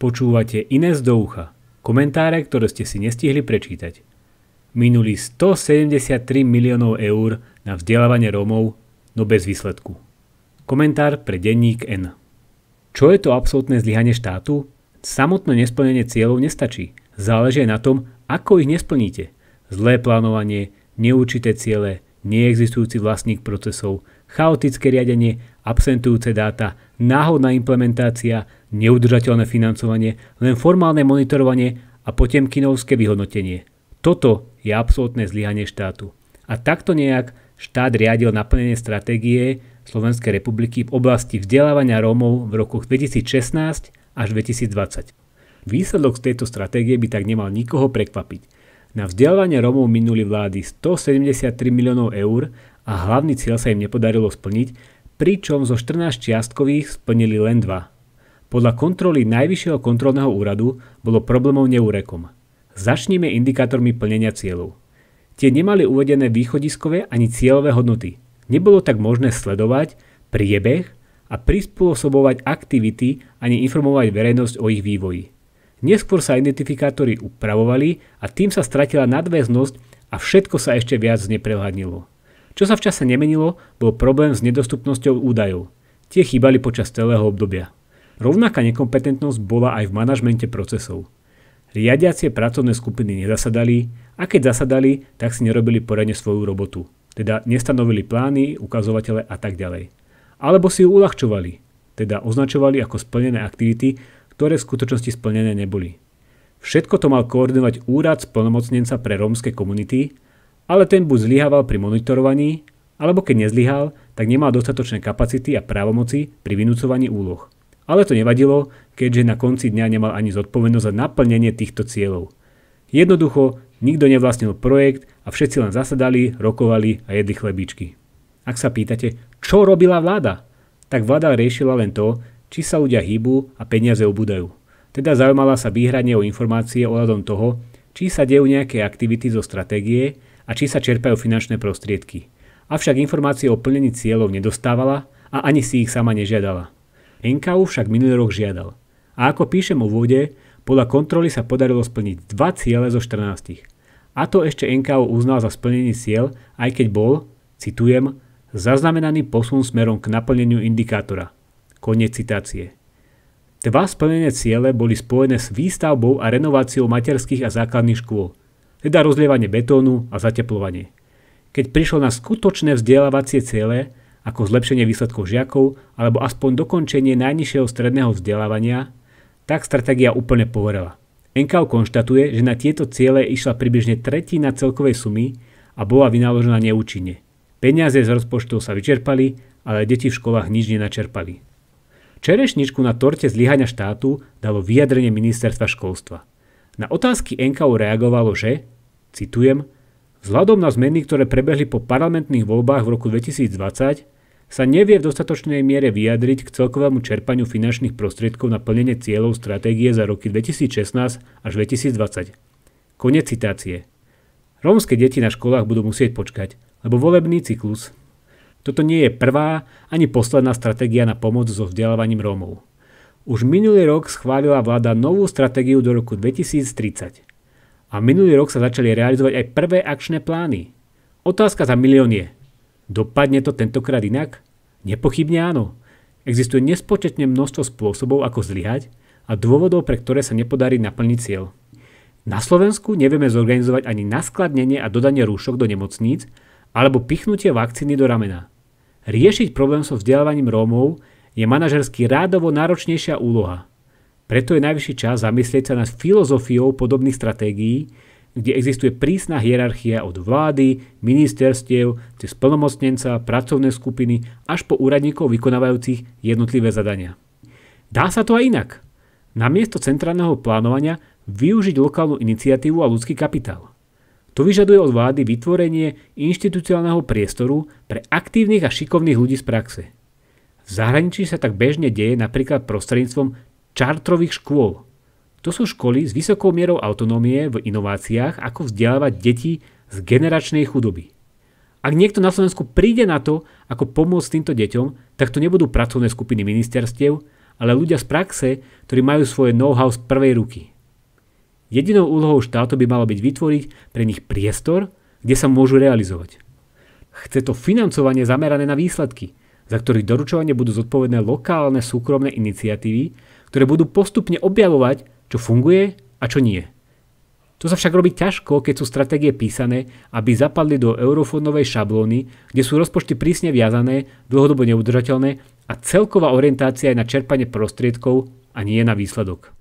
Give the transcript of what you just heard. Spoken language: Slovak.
Počúvate iné z ucha. Komentáre, ktoré ste si nestihli prečítať. Minuli 173 miliónov eur na vzdelávanie Rómov, no bez výsledku. Komentár pre denník N. Čo je to absolútne zlyhanie štátu? Samotné nesplnenie cieľov nestačí. Záleží aj na tom, ako ich nesplníte. Zlé plánovanie, neurčité ciele, neexistujúci vlastník procesov, chaotické riadenie, absentujúce dáta, náhodná implementácia, neudržateľné financovanie, len formálne monitorovanie a potemkinovské vyhodnotenie. Toto je absolútne zlyhanie štátu. A takto nejak štát riadil naplnenie stratégie Slovenskej republiky v oblasti vzdelávania Rómov v rokoch 2016 až 2020. Výsledok z tejto stratégie by tak nemal nikoho prekvapiť. Na vzdelávanie Rómov minuli vlády 173 miliónov eur a hlavný cieľ sa im nepodarilo splniť pričom zo 14 čiastkových splnili len 2. Podľa kontroly Najvyššieho kontrolného úradu bolo problémov neúrekom. Začnime indikátormi plnenia cieľov. Tie nemali uvedené východiskové ani cieľové hodnoty. Nebolo tak možné sledovať priebeh a prispôsobovať aktivity ani informovať verejnosť o ich vývoji. Neskôr sa identifikátory upravovali a tým sa stratila nadväznosť a všetko sa ešte viac neprehľadnilo. Čo sa v čase nemenilo, bol problém s nedostupnosťou údajov. Tie chýbali počas celého obdobia. Rovnaká nekompetentnosť bola aj v manažmente procesov. Riadiacie pracovné skupiny nezasadali a keď zasadali, tak si nerobili poradne svoju robotu. Teda nestanovili plány, ukazovatele a tak ďalej. Alebo si ju uľahčovali, teda označovali ako splnené aktivity, ktoré v skutočnosti splnené neboli. Všetko to mal koordinovať úrad splnomocnenca pre rómske komunity, ale ten buď zlyhával pri monitorovaní, alebo keď nezlyhal, tak nemal dostatočné kapacity a právomoci pri vynúcovaní úloh. Ale to nevadilo, keďže na konci dňa nemal ani zodpovednosť za naplnenie týchto cieľov. Jednoducho, nikto nevlastnil projekt a všetci len zasadali, rokovali a jedli chlebičky. Ak sa pýtate, čo robila vláda? Tak vláda riešila len to, či sa ľudia hýbu a peniaze obúdajú. Teda zaujímala sa výhradne o informácie ohľadom toho, či sa dejú nejaké aktivity zo stratégie, a či sa čerpajú finančné prostriedky. Avšak informácie o plnení cieľov nedostávala a ani si ich sama nežiadala. NKU však minulý rok žiadal. A ako píšem o vode, podľa kontroly sa podarilo splniť 2 ciele zo 14. A to ešte NKU uznal za splnenie cieľ, aj keď bol, citujem, zaznamenaný posun smerom k naplneniu indikátora. Koniec citácie. Dva splnené ciele boli spojené s výstavbou a renováciou materských a základných škôl – teda rozlievanie betónu a zateplovanie. Keď prišlo na skutočné vzdelávacie ciele, ako zlepšenie výsledkov žiakov alebo aspoň dokončenie najnižšieho stredného vzdelávania, tak stratégia úplne povorela. NKU konštatuje, že na tieto ciele išla približne tretina celkovej sumy a bola vynaložená neúčinne. Peniaze z rozpočtov sa vyčerpali, ale deti v školách nič nenačerpali. Čerešničku na torte zlyhania štátu dalo vyjadrenie ministerstva školstva. Na otázky NKU reagovalo, že, citujem, vzhľadom na zmeny, ktoré prebehli po parlamentných voľbách v roku 2020, sa nevie v dostatočnej miere vyjadriť k celkovému čerpaniu finančných prostriedkov na plnenie cieľov stratégie za roky 2016 až 2020. Konec citácie. Rómske deti na školách budú musieť počkať, lebo volebný cyklus. Toto nie je prvá ani posledná stratégia na pomoc so vzdelávaním Rómov. Už minulý rok schválila vláda novú stratégiu do roku 2030. A minulý rok sa začali realizovať aj prvé akčné plány. Otázka za milión je, dopadne to tentokrát inak? Nepochybne áno. Existuje nespočetne množstvo spôsobov, ako zlyhať a dôvodov, pre ktoré sa nepodarí naplniť cieľ. Na Slovensku nevieme zorganizovať ani naskladnenie a dodanie rúšok do nemocníc alebo pichnutie vakcíny do ramena. Riešiť problém so vzdelávaním Rómov je manažersky rádovo náročnejšia úloha. Preto je najvyšší čas zamyslieť sa nad filozofiou podobných stratégií, kde existuje prísna hierarchia od vlády, ministerstiev, cez plnomocnenca, pracovné skupiny až po úradníkov vykonávajúcich jednotlivé zadania. Dá sa to aj inak. Namiesto centrálneho plánovania využiť lokálnu iniciatívu a ľudský kapitál. To vyžaduje od vlády vytvorenie inštitucionálneho priestoru pre aktívnych a šikovných ľudí z praxe – v zahraničí sa tak bežne deje napríklad prostredníctvom čartrových škôl. To sú školy s vysokou mierou autonómie v inováciách, ako vzdelávať deti z generačnej chudoby. Ak niekto na Slovensku príde na to, ako pomôcť týmto deťom, tak to nebudú pracovné skupiny ministerstiev, ale ľudia z praxe, ktorí majú svoje know-how z prvej ruky. Jedinou úlohou štátu by malo byť vytvoriť pre nich priestor, kde sa môžu realizovať. Chce to financovanie zamerané na výsledky – za ktorých doručovanie budú zodpovedné lokálne súkromné iniciatívy, ktoré budú postupne objavovať, čo funguje a čo nie. To sa však robí ťažko, keď sú stratégie písané, aby zapadli do eurofondovej šablóny, kde sú rozpočty prísne viazané, dlhodobo neudržateľné a celková orientácia je na čerpanie prostriedkov a nie na výsledok.